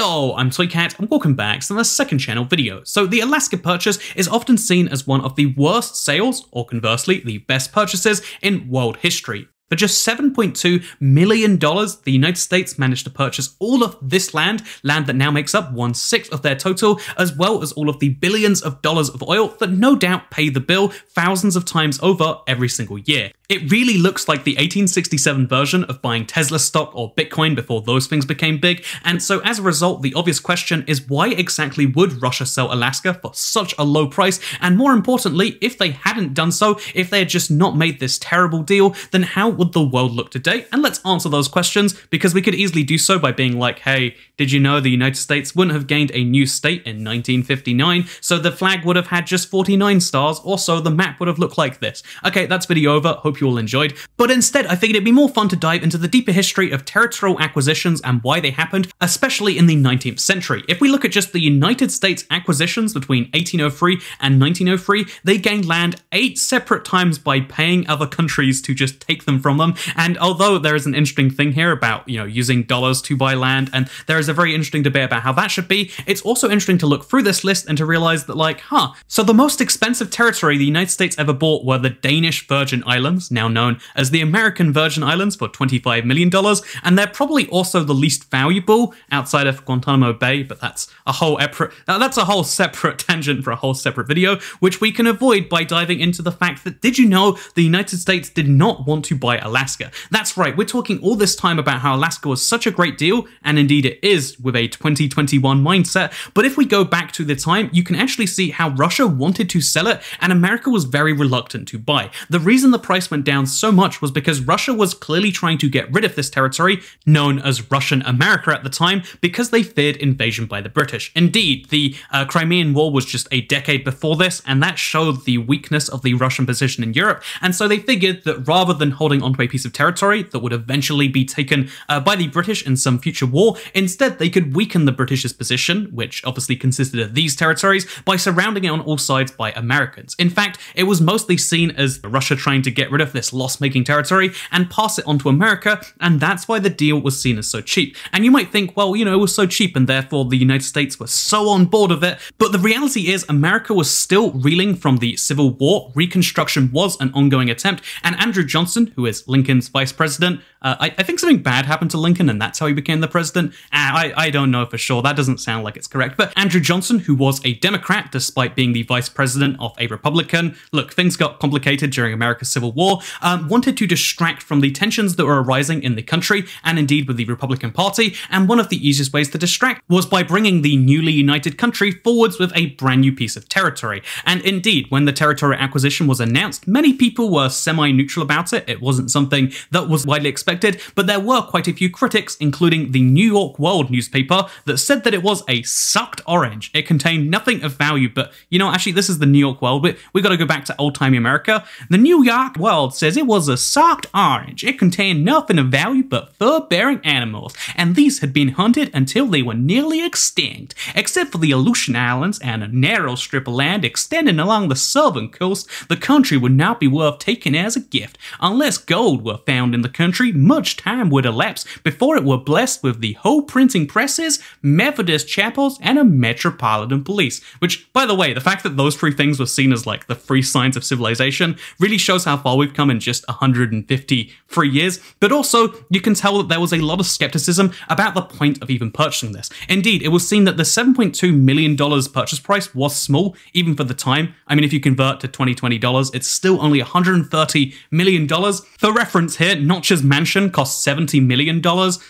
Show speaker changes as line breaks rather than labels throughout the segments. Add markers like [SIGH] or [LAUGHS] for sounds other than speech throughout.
Hello, I'm Toycat and welcome back to the second channel video. So the Alaska purchase is often seen as one of the worst sales, or conversely, the best purchases in world history. For just $7.2 million, the United States managed to purchase all of this land, land that now makes up one sixth of their total, as well as all of the billions of dollars of oil that no doubt pay the bill thousands of times over every single year. It really looks like the 1867 version of buying Tesla stock or Bitcoin before those things became big, and so as a result, the obvious question is why exactly would Russia sell Alaska for such a low price? And more importantly, if they hadn't done so, if they had just not made this terrible deal, then how would the world look today? And let's answer those questions because we could easily do so by being like, hey, did you know the United States wouldn't have gained a new state in 1959, so the flag would have had just 49 stars, or so the map would have looked like this? Okay, that's video over. Hope hope you all enjoyed, but instead I figured it'd be more fun to dive into the deeper history of territorial acquisitions and why they happened, especially in the 19th century. If we look at just the United States acquisitions between 1803 and 1903, they gained land eight separate times by paying other countries to just take them from them, and although there is an interesting thing here about, you know, using dollars to buy land, and there is a very interesting debate about how that should be, it's also interesting to look through this list and to realize that like, huh, so the most expensive territory the United States ever bought were the Danish Virgin Islands, now known as the American Virgin Islands for $25 million, and they're probably also the least valuable outside of Guantanamo Bay, but that's a whole epir- uh, that's a whole separate [LAUGHS] tangent for a whole separate video, which we can avoid by diving into the fact that did you know the United States did not want to buy Alaska? That's right, we're talking all this time about how Alaska was such a great deal, and indeed it is with a 2021 mindset, but if we go back to the time, you can actually see how Russia wanted to sell it and America was very reluctant to buy. The reason the price went went down so much was because Russia was clearly trying to get rid of this territory, known as Russian America at the time, because they feared invasion by the British. Indeed, the uh, Crimean War was just a decade before this, and that showed the weakness of the Russian position in Europe, and so they figured that rather than holding onto a piece of territory that would eventually be taken uh, by the British in some future war, instead they could weaken the British's position, which obviously consisted of these territories, by surrounding it on all sides by Americans. In fact, it was mostly seen as Russia trying to get rid of of this loss making territory and pass it on to America, and that's why the deal was seen as so cheap. And you might think, well, you know, it was so cheap and therefore the United States were so on board of it, but the reality is America was still reeling from the Civil War, Reconstruction was an ongoing attempt, and Andrew Johnson, who is Lincoln's vice president, uh, I, I, think something bad happened to Lincoln and that's how he became the president. Ah, I, I don't know for sure, that doesn't sound like it's correct, but Andrew Johnson, who was a Democrat despite being the vice president of a Republican, look, things got complicated during America's Civil War, um, wanted to distract from the tensions that were arising in the country and indeed with the Republican Party, and one of the easiest ways to distract was by bringing the newly united country forwards with a brand new piece of territory. And indeed, when the territory acquisition was announced, many people were semi neutral about it. It wasn't something that was widely expected, but there were quite a few critics, including the New York World newspaper, that said that it was a sucked orange. It contained nothing of value, but you know, actually, this is the New York World. We, we gotta go back to old timey America. The New York World says it was a socked orange. It contained nothing of value but fur-bearing animals, and these had been hunted until they were nearly extinct, except for the Aleutian Islands and a narrow strip of land extending along the southern coast. The country would not be worth taking as a gift unless gold were found in the country. Much time would elapse before it were blessed with the whole printing presses, Methodist chapels, and a metropolitan police. Which, by the way, the fact that those three things were seen as like the free signs of civilization really shows how far we've come in just 150 years, but also you can tell that there was a lot of skepticism about the point of even purchasing this. Indeed, it was seen that the $7.2 million purchase price was small, even for the time. I mean, if you convert to 2020 dollars, it's still only $130 million. For reference here, Notch's mansion cost $70 million,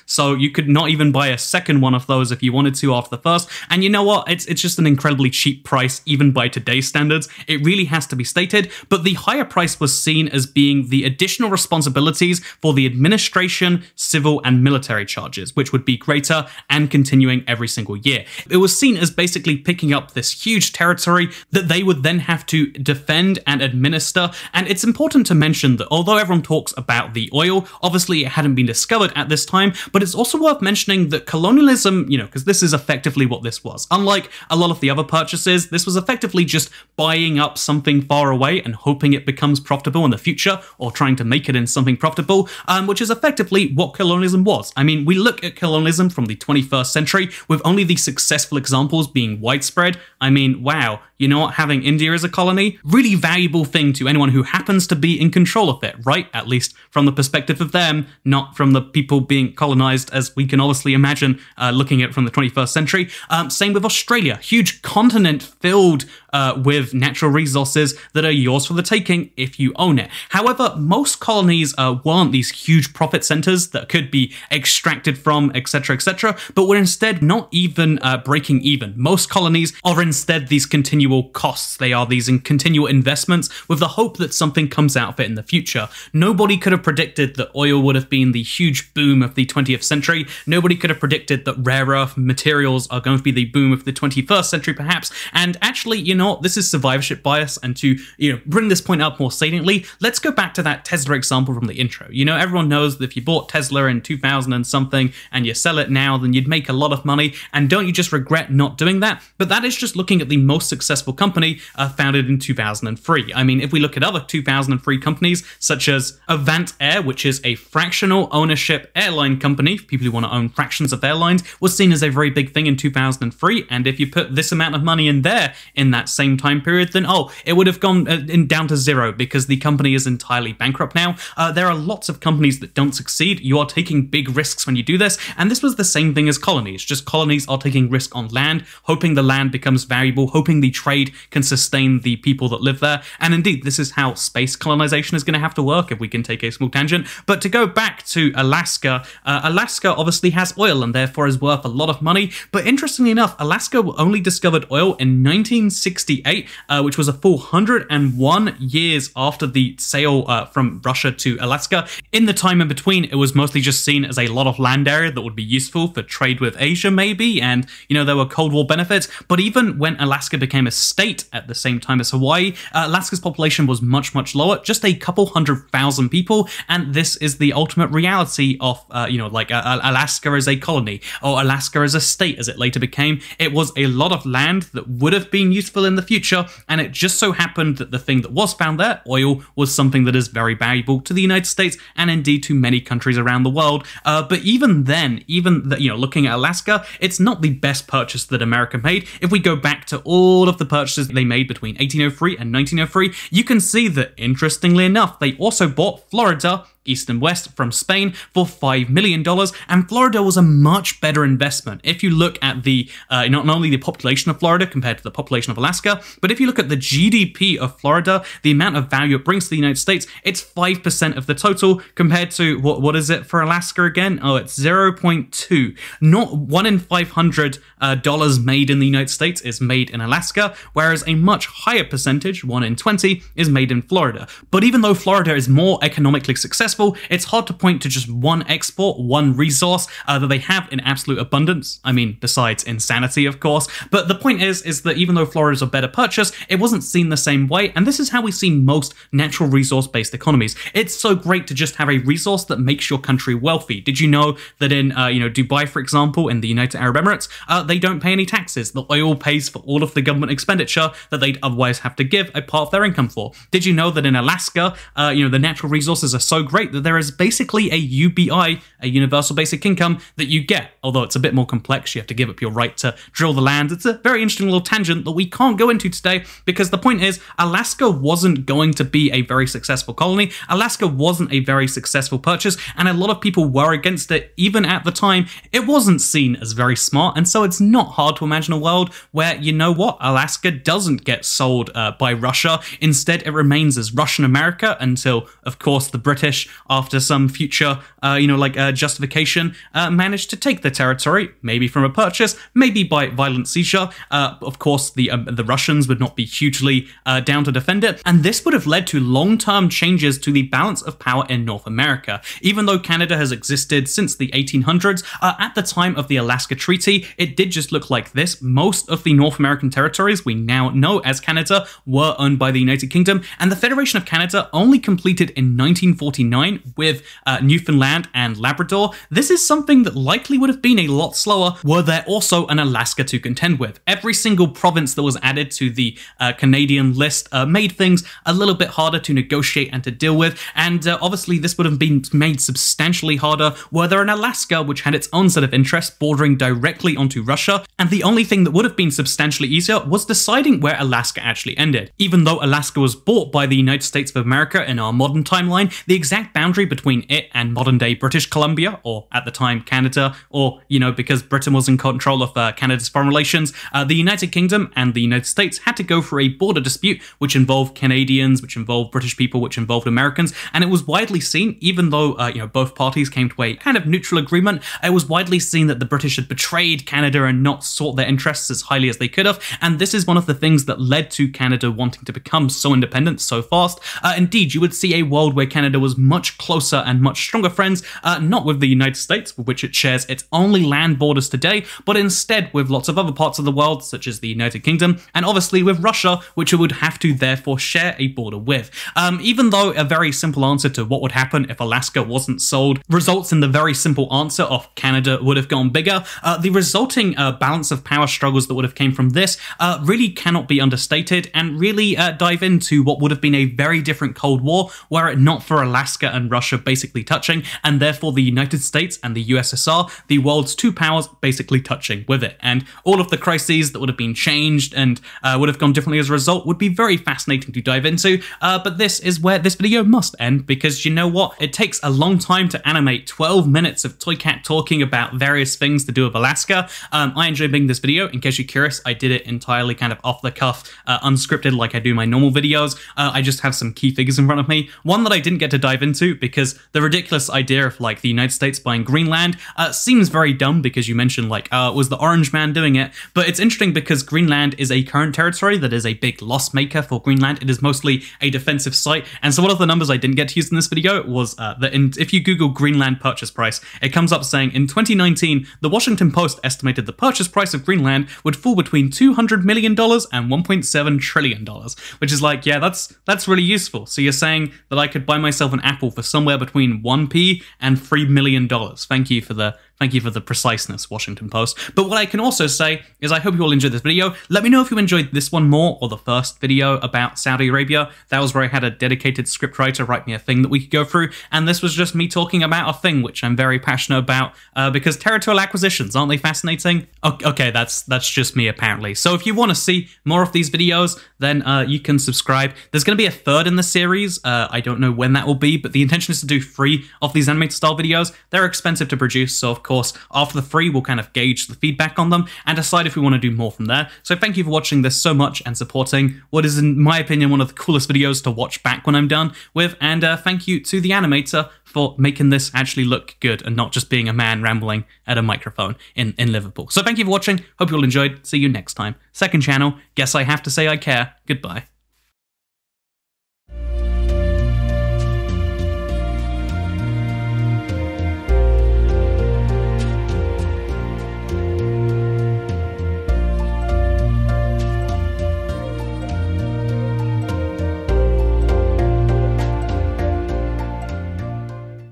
so you could not even buy a second one of those if you wanted to after the first. And you know what? It's, it's just an incredibly cheap price, even by today's standards. It really has to be stated, but the higher price was seen as being the additional responsibilities for the administration, civil, and military charges, which would be greater and continuing every single year. It was seen as basically picking up this huge territory that they would then have to defend and administer. And it's important to mention that although everyone talks about the oil, obviously it hadn't been discovered at this time, but it's also worth mentioning that colonialism, you know, because this is effectively what this was. Unlike a lot of the other purchases, this was effectively just buying up something far away and hoping it becomes profitable in the future future or trying to make it in something profitable, um, which is effectively what colonialism was. I mean, we look at colonialism from the 21st century with only the successful examples being widespread. I mean, wow, you know what, having India as a colony, really valuable thing to anyone who happens to be in control of it, right? At least from the perspective of them, not from the people being colonized as we can obviously imagine uh, looking at from the 21st century. Um, same with Australia, huge continent filled uh, with natural resources that are yours for the taking if you own it. However, most colonies uh, weren't these huge profit centers that could be extracted from, etc., etc., but were instead not even uh, breaking even. Most colonies are instead these continuous continual costs. They are these and continual investments with the hope that something comes out of it in the future. Nobody could have predicted that oil would have been the huge boom of the 20th century. Nobody could have predicted that rare earth materials are going to be the boom of the 21st century, perhaps. And actually, you know, what? this is survivorship bias. And to you know bring this point up more saliently, let's go back to that Tesla example from the intro. You know, everyone knows that if you bought Tesla in 2000 and something and you sell it now, then you'd make a lot of money. And don't you just regret not doing that? But that is just looking at the most successful successful company uh, founded in 2003. I mean, if we look at other 2003 companies such as Avant Air, which is a fractional ownership airline company, people who want to own fractions of airlines, was seen as a very big thing in 2003. And if you put this amount of money in there in that same time period, then oh, it would have gone uh, in, down to zero because the company is entirely bankrupt now. Uh, there are lots of companies that don't succeed. You are taking big risks when you do this, and this was the same thing as colonies. Just colonies are taking risk on land, hoping the land becomes valuable, hoping the trade can sustain the people that live there. And indeed, this is how space colonization is going to have to work if we can take a small tangent. But to go back to Alaska, uh, Alaska obviously has oil and therefore is worth a lot of money. But interestingly enough, Alaska only discovered oil in 1968, uh, which was a full 101 years after the sale uh, from Russia to Alaska. In the time in between, it was mostly just seen as a lot of land area that would be useful for trade with Asia, maybe. And, you know, there were Cold War benefits. But even when Alaska became a state at the same time as Hawaii, uh, Alaska's population was much, much lower, just a couple hundred thousand people. And this is the ultimate reality of, uh, you know, like uh, Alaska as a colony or Alaska as a state as it later became. It was a lot of land that would have been useful in the future. And it just so happened that the thing that was found there, oil, was something that is very valuable to the United States and indeed to many countries around the world. Uh, but even then, even the, you know, looking at Alaska, it's not the best purchase that America made. If we go back to all of the purchases they made between 1803 and 1903, you can see that, interestingly enough, they also bought Florida East and West from Spain for $5 million, and Florida was a much better investment. If you look at the uh, not only the population of Florida compared to the population of Alaska, but if you look at the GDP of Florida, the amount of value it brings to the United States, it's 5% of the total compared to what what is it for Alaska again? Oh, it's 0.2. Not 1 in 500 uh, dollars made in the United States is made in Alaska, whereas a much higher percentage, 1 in 20, is made in Florida. But even though Florida is more economically successful, successful, it's hard to point to just one export, one resource uh, that they have in absolute abundance. I mean, besides insanity, of course. But the point is, is that even though Florida is a better purchase, it wasn't seen the same way, and this is how we see most natural resource-based economies. It's so great to just have a resource that makes your country wealthy. Did you know that in, uh, you know, Dubai, for example, in the United Arab Emirates, uh, they don't pay any taxes. The oil pays for all of the government expenditure that they'd otherwise have to give a part of their income for. Did you know that in Alaska, uh, you know, the natural resources are so great great that there is basically a UBI, a universal basic income, that you get, although it's a bit more complex. You have to give up your right to drill the land. It's a very interesting little tangent that we can't go into today because the point is Alaska wasn't going to be a very successful colony. Alaska wasn't a very successful purchase, and a lot of people were against it even at the time. It wasn't seen as very smart, and so it's not hard to imagine a world where, you know what, Alaska doesn't get sold uh, by Russia. Instead, it remains as Russian America until, of course, the British after some future, uh, you know, like uh, justification, uh, managed to take the territory, maybe from a purchase, maybe by violent seizure. Uh, of course, the um, the Russians would not be hugely uh, down to defend it, and this would have led to long-term changes to the balance of power in North America. Even though Canada has existed since the 1800s, uh, at the time of the Alaska Treaty, it did just look like this. Most of the North American territories we now know as Canada were owned by the United Kingdom, and the Federation of Canada only completed in 1949 with uh, Newfoundland and Labrador, this is something that likely would have been a lot slower were there also an Alaska to contend with. Every single province that was added to the uh, Canadian list uh, made things a little bit harder to negotiate and to deal with, and uh, obviously this would have been made substantially harder were there an Alaska which had its own set of interests bordering directly onto Russia, and the only thing that would have been substantially easier was deciding where Alaska actually ended. Even though Alaska was bought by the United States of America in our modern timeline, the exact exact boundary between it and modern day British Columbia, or at the time Canada, or, you know, because Britain was in control of uh, Canada's foreign relations, uh, the United Kingdom and the United States had to go for a border dispute which involved Canadians, which involved British people, which involved Americans, and it was widely seen, even though, uh, you know, both parties came to a kind of neutral agreement, it was widely seen that the British had betrayed Canada and not sought their interests as highly as they could have, and this is one of the things that led to Canada wanting to become so independent so fast. Uh, indeed, you would see a world where Canada was much much closer and much stronger friends, uh, not with the United States, with which it shares its only land borders today, but instead with lots of other parts of the world, such as the United Kingdom, and obviously with Russia, which it would have to therefore share a border with. Um, even though a very simple answer to what would happen if Alaska wasn't sold results in the very simple answer of Canada would have gone bigger, uh, the resulting uh, balance of power struggles that would have came from this uh, really cannot be understated and really uh, dive into what would have been a very different Cold War were it not for Alaska and Russia basically touching, and therefore the United States and the USSR, the world's two powers, basically touching with it. And all of the crises that would have been changed and uh, would have gone differently as a result would be very fascinating to dive into. Uh, but this is where this video must end because you know what? It takes a long time to animate 12 minutes of Toy Cat talking about various things to do with Alaska. Um, I enjoyed making this video. In case you're curious, I did it entirely kind of off the cuff, uh, unscripted like I do my normal videos. Uh, I just have some key figures in front of me. One that I didn't get to dive into into because the ridiculous idea of like the United States buying Greenland uh, seems very dumb because you mentioned like uh, was the Orange Man doing it, but it's interesting because Greenland is a current territory that is a big loss maker for Greenland. It is mostly a defensive site, and so one of the numbers I didn't get to use in this video was uh, that in, if you Google Greenland purchase price, it comes up saying in 2019 the Washington Post estimated the purchase price of Greenland would fall between 200 million dollars and 1.7 trillion dollars, which is like yeah that's that's really useful. So you're saying that I could buy myself an Apple for somewhere between 1p and $3 million. Thank you for the Thank you for the preciseness, Washington Post. But what I can also say is I hope you all enjoyed this video. Let me know if you enjoyed this one more or the first video about Saudi Arabia. That was where I had a dedicated scriptwriter write me a thing that we could go through. And this was just me talking about a thing which I'm very passionate about uh, because territorial acquisitions, aren't they fascinating? Okay, that's that's just me apparently. So if you want to see more of these videos, then uh, you can subscribe. There's going to be a third in the series. Uh, I don't know when that will be, but the intention is to do three of these animated style videos. They're expensive to produce, so of course, after the free, we we'll kind of gauge the feedback on them and decide if we want to do more from there. So thank you for watching this so much and supporting what is, in my opinion, one of the coolest videos to watch back when I'm done with. And uh, thank you to the animator for making this actually look good and not just being a man rambling at a microphone in, in Liverpool. So thank you for watching. Hope you all enjoyed. See you next time. Second channel. Guess I have to say I care. Goodbye.